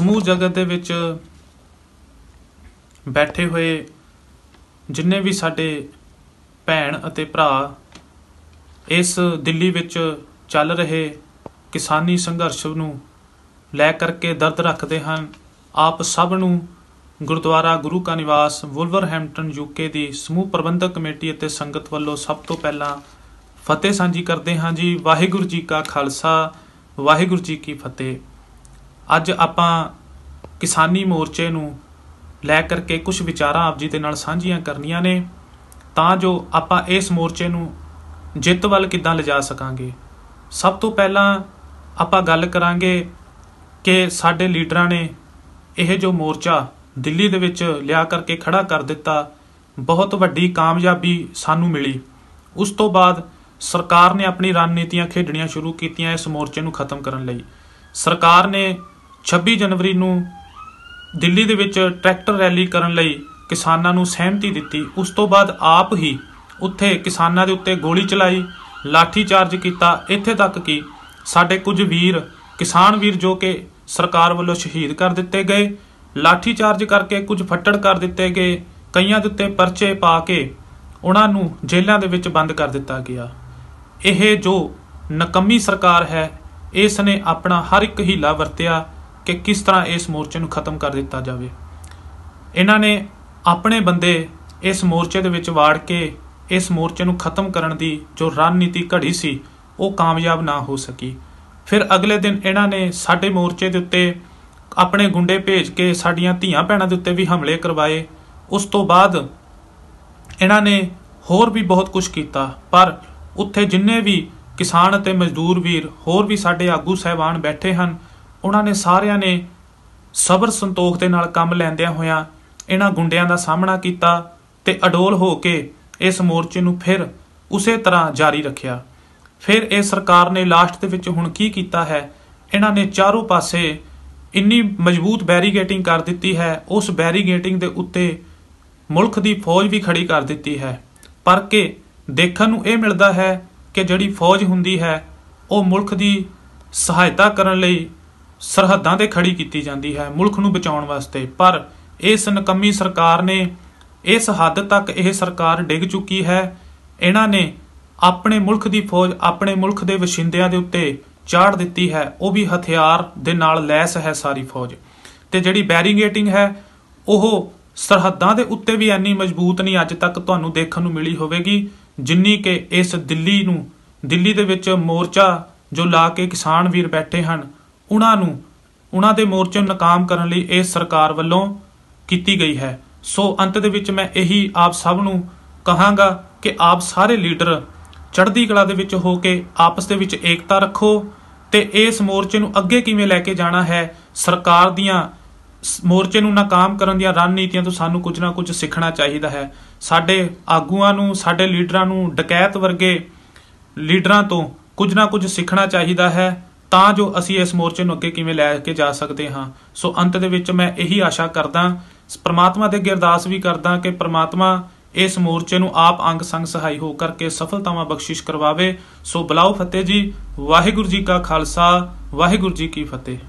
ਸਮੂਹ ਜਗਤ ਦੇ ਵਿੱਚ ਬੈਠੇ ਹੋਏ ਜਿੰਨੇ ਵੀ ਸਾਡੇ ਭੈਣ ਅਤੇ ਭਰਾ ਇਸ ਦਿੱਲੀ ਵਿੱਚ ਚੱਲ ਰਹੇ ਕਿਸਾਨੀ ਸੰਘਰਸ਼ ਨੂੰ ਲੈ ਕਰਕੇ ਦਰਦ ਰੱਖਦੇ ਹਨ ਆਪ ਸਭ ਨੂੰ ਗੁਰਦੁਆਰਾ ਗੁਰੂ ਕਾ ਨਿਵਾਸ ਵੁਲਵਰਹੈਂਪਟਨ ਯੂਕੇ ਦੀ ਸਮੂਹ ਪ੍ਰਬੰਧਕ ਕਮੇਟੀ ਅਤੇ ਸੰਗਤ ਵੱਲੋਂ ਸਭ ਤੋਂ ਪਹਿਲਾਂ ਫਤਿਹ ਸਾਂਝੀ ਕਰਦੇ ਹਾਂ ਜੀ ਵਾਹਿਗੁਰੂ ਜੀ ਕਾ ਖਾਲਸਾ ਵਾਹਿਗੁਰੂ ਜੀ ਕੀ ਫਤਿਹ ਅੱਜ ਆਪਾਂ ਕਿਸਾਨੀ ਮੋਰਚੇ ਨੂੰ ਲੈ ਕਰਕੇ ਕੁਝ ਵਿਚਾਰਾਂ ਆਪ ਜੀ ਦੇ ਨਾਲ ਸਾਂਝੀਆਂ ਕਰਨੀਆਂ ਨੇ ਤਾਂ ਜੋ ਆਪਾਂ ਇਸ ਮੋਰਚੇ ਨੂੰ ਜਿੱਤ ਵੱਲ ਕਿੱਦਾਂ ਲਿਜਾ ਸਕਾਂਗੇ ਸਭ ਤੋਂ ਪਹਿਲਾਂ ਆਪਾਂ ਗੱਲ ਕਰਾਂਗੇ ਕਿ ਸਾਡੇ ਲੀਡਰਾਂ ਨੇ ਇਹ ਜੋ ਮੋਰਚਾ ਦਿੱਲੀ ਦੇ ਵਿੱਚ ਲਿਆ ਕਰਕੇ ਖੜਾ ਕਰ ਦਿੱਤਾ ਬਹੁਤ ਵੱਡੀ ਕਾਮਯਾਬੀ ਸਾਨੂੰ ਮਿਲੀ ਉਸ ਤੋਂ ਬਾਅਦ ਸਰਕਾਰ ਨੇ ਆਪਣੀ ਰਣਨੀਤੀਆਂ ਖੇਡਣੀਆਂ ਸ਼ੁਰੂ ਕੀਤੀਆਂ ਇਸ ਮੋਰਚੇ ਨੂੰ ਖਤਮ ਕਰਨ ਲਈ ਸਰਕਾਰ ਨੇ 26 ਜਨਵਰੀ ਨੂੰ ਦਿੱਲੀ ਦੇ ਵਿੱਚ ਟਰੈਕਟਰ ਰੈਲੀ ਕਰਨ ਲਈ ਕਿਸਾਨਾਂ ਨੂੰ ਸਹਿਮਤੀ ਦਿੱਤੀ ਉਸ ਤੋਂ ਬਾਅਦ ਆਪ ਹੀ ਉੱਥੇ ਕਿਸਾਨਾਂ ਦੇ ਉੱਤੇ ਗੋਲੀ ਚਲਾਈ ਲਾਠੀ ਚਾਰਜ ਕੀਤਾ ਇੱਥੇ ਤੱਕ ਕਿ ਸਾਡੇ ਕੁਝ ਵੀਰ ਕਿਸਾਨ ਵੀਰ ਜੋ ਕਿ ਸਰਕਾਰ ਵੱਲੋਂ ਸ਼ਹੀਦ ਕਰ ਦਿੱਤੇ ਗਏ ਲਾਠੀ ਚਾਰਜ ਕਰਕੇ ਕੁਝ ਫੱਟੜ ਕਰ ਦਿੱਤੇ ਗਏ ਕਈਆਂ ਦੇ ਉੱਤੇ ਪਰਚੇ ਪਾ ਕੇ ਉਹਨਾਂ ਨੂੰ ਜੇਲ੍ਹਾਂ ਦੇ ਵਿੱਚ ਬੰਦ ਕਰ ਦਿੱਤਾ ਗਿਆ ਇਹ ਜੋ ਨਕਮੀ ਸਰਕਾਰ ਹੈ ਇਸ ਨੇ ਆਪਣਾ ਹਰ ਇੱਕ ਹੀਲਾ ਵਰਤਿਆ ਕਿ ਕਿਸ ਤਰ੍ਹਾਂ ਇਸ ਮੋਰਚੇ ਨੂੰ ਖਤਮ ਕਰ ਦਿੱਤਾ ਜਾਵੇ ਇਹਨਾਂ ਨੇ ਆਪਣੇ ਬੰਦੇ ਇਸ ਮੋਰਚੇ ਦੇ ਵਿੱਚ ਵਾੜ ਕੇ ਇਸ ਮੋਰਚੇ ਨੂੰ ਖਤਮ ਕਰਨ ਦੀ ਜੋ ਰਣਨੀਤੀ ਘੜੀ ਸੀ ਉਹ ਕਾਮਯਾਬ ਨਾ ਹੋ ਸਕੀ ਫਿਰ ਅਗਲੇ ਦਿਨ ਇਹਨਾਂ ਨੇ ਸਾਡੇ ਮੋਰਚੇ ਦੇ ਉੱਤੇ ਆਪਣੇ ਗੁੰਡੇ ਭੇਜ ਕੇ ਸਾਡੀਆਂ ਧੀਆਂ ਭੈਣਾਂ ਦੇ ਉੱਤੇ ਵੀ ਹਮਲੇ ਕਰਵਾਏ ਉਸ ਤੋਂ ਬਾਅਦ ਇਹਨਾਂ ਨੇ ਹੋਰ ਵੀ ਬਹੁਤ ਕੁਝ ਕੀਤਾ ਪਰ ਉੱਥੇ ਜਿੰਨੇ ਵੀ ਕਿਸਾਨ ਅਤੇ ਮਜ਼ਦੂਰ ਵੀਰ ਹੋਰ ਵੀ ਸਾਡੇ ਆਗੂ ਸਹਿਬਾਨ ਬੈਠੇ ਹਨ ਉਹਨਾਂ ਨੇ ਸਾਰਿਆਂ ਨੇ ਸਬਰ ਸੰਤੋਖ ਦੇ ਨਾਲ ਕੰਮ ਲੈਂਦਿਆਂ ਹੋਇਆਂ ਇਹਨਾਂ ਗੁੰਡਿਆਂ ਦਾ ਸਾਹਮਣਾ ਕੀਤਾ ਤੇ ਅਡੋਲ ਹੋ ਕੇ ਇਸ ਮੋਰਚੇ ਨੂੰ ਫਿਰ ਉਸੇ ਤਰ੍ਹਾਂ ਜਾਰੀ ਰੱਖਿਆ ਫਿਰ ਇਹ ਸਰਕਾਰ ਨੇ ਲਾਸਟ ਦੇ ਵਿੱਚ ਹੁਣ ਕੀ ਕੀਤਾ ਹੈ ਇਹਨਾਂ ਨੇ ਚਾਰੋਂ ਪਾਸੇ ਇੰਨੀ ਮਜ਼ਬੂਤ ਬੈਰੀਗੇਟਿੰਗ ਕਰ ਦਿੱਤੀ ਹੈ ਉਸ ਬੈਰੀਗੇਟਿੰਗ ਦੇ ਉੱਤੇ ਮੁਲਕ ਦੀ ਫੌਜ ਵੀ ਖੜੀ ਕਰ ਦਿੱਤੀ ਹੈ ਪਰ ਕਿ ਦੇਖਣ ਨੂੰ ਇਹ ਮਿਲਦਾ ਹੈ ਕਿ ਜਿਹੜੀ ਫੌਜ ਹੁੰਦੀ ਹੈ ਉਹ ਮੁਲਕ ਦੀ ਸਹਾਇਤਾ ਕਰਨ ਲਈ ਸਰਹੱਦਾਂ ਤੇ ਖੜੀ ਕੀਤੀ ਜਾਂਦੀ ਹੈ ਮੁਲਕ ਨੂੰ ਬਚਾਉਣ ਵਾਸਤੇ ਪਰ ਇਸ ਨਕਮੀ ਸਰਕਾਰ ਨੇ ਇਸ ਹੱਦ ਤੱਕ ਇਹ ਸਰਕਾਰ ਡਿੱਗ ਚੁੱਕੀ ਹੈ ਇਹਨਾਂ ਨੇ ਆਪਣੇ ਮੁਲਕ ਦੀ ਫੌਜ ਆਪਣੇ ਮੁਲਕ ਦੇ ਵਸਿੰਦਿਆਂ ਦੇ ਉੱਤੇ ਚਾੜ ਦਿੱਤੀ ਹੈ ਉਹ ਵੀ ਹਥਿਆਰ ਦੇ ਨਾਲ ਲੈਸ ਹੈ ਸਾਰੀ ਫੌਜ ਤੇ ਜਿਹੜੀ ਬੈਰੀਗੇਟਿੰਗ ਹੈ ਉਹ ਸਰਹੱਦਾਂ ਦੇ ਉੱਤੇ ਵੀ ਇੰਨੀ ਮਜ਼ਬੂਤ ਨਹੀਂ ਅੱਜ ਤੱਕ ਤੁਹਾਨੂੰ ਦੇਖਣ ਨੂੰ ਮਿਲੀ ਹੋਵੇਗੀ ਜਿੰਨੀ ਕਿ ਇਸ ਦਿੱਲੀ ਨੂੰ ਦਿੱਲੀ ਦੇ ਵਿੱਚ ਮੋਰਚਾ ਜੋ ਲਾ ਕੇ ਕਿਸਾਨ ਵੀਰ ਬੈਠੇ ਹਨ ਉਹਨਾਂ ਨੂੰ ਉਹਨਾਂ ਦੇ ਮੋਰਚੇ ਨੂੰ ਨਾਕਾਮ ਕਰਨ ਲਈ ਇਹ ਸਰਕਾਰ ਵੱਲੋਂ ਕੀਤੀ ਗਈ ਹੈ ਸੋ ਅੰਤ ਦੇ ਵਿੱਚ ਮੈਂ ਇਹੀ ਆਪ ਸਭ ਨੂੰ ਕਹਾਂਗਾ ਕਿ ਆਪ ਸਾਰੇ ਲੀਡਰ ਚੜ੍ਹਦੀ ਕਲਾ ਦੇ ਵਿੱਚ ਹੋ ਕੇ ਆਪਸ ਦੇ ਵਿੱਚ ਏਕਤਾ ਰੱਖੋ ਤੇ ਇਸ ਮੋਰਚੇ ਨੂੰ ਅੱਗੇ ਕਿਵੇਂ ਲੈ ਕੇ ਜਾਣਾ ਹੈ ਸਰਕਾਰ ਦੀਆਂ ਮੋਰਚੇ ਨੂੰ ਨਾਕਾਮ ਕਰਨ ਦੀਆਂ ਰਣਨੀਤੀਆਂ ਤੋਂ ਸਾਨੂੰ ਕੁਝ ਨਾ ਕੁਝ ਸਿੱਖਣਾ ਚਾਹੀਦਾ ਹੈ ਸਾਡੇ ਆਗੂਆਂ ਨੂੰ ਸਾਡੇ ਲੀਡਰਾਂ ਨੂੰ ਡਕੈਤ ਵਰਗੇ ਲੀਡਰਾਂ ਤੋਂ ਕੁਝ ਨਾ ਕੁਝ ਸਿੱਖਣਾ ਚਾਹੀਦਾ ਹੈ ਤਾਂ ਜੋ ਅਸੀਂ ਇਸ ਮੋਰਚੇ ਨੂੰ ਅੱਗੇ ਕਿਵੇਂ ਲੈ ਕੇ ਜਾ ਸਕਦੇ ਹਾਂ ਸੋ ਅੰਤ ਦੇ ਵਿੱਚ ਮੈਂ ਇਹੀ ਆਸ਼ਾ ਕਰਦਾ ਪ੍ਰਮਾਤਮਾ ਦੇ ਗਿਰਦਾਸ ਅਰਦਾਸ ਵੀ ਕਰਦਾ ਕਿ ਪ੍ਰਮਾਤਮਾ ਇਸ ਮੋਰਚੇ ਨੂੰ ਆਪ ਅੰਗ ਸੰਗ ਸਹਾਈ ਹੋ ਕਰਕੇ ਸਫਲਤਾਵਾਂ ਬਖਸ਼ਿਸ਼ ਕਰਵਾਵੇ ਸੋ ਬਲਾਉ ਫਤਿਹ ਜੀ ਵਾਹਿਗੁਰੂ ਜੀ ਕਾ ਖਾਲਸਾ ਵਾਹਿਗੁਰੂ ਜੀ ਕੀ ਫਤਿਹ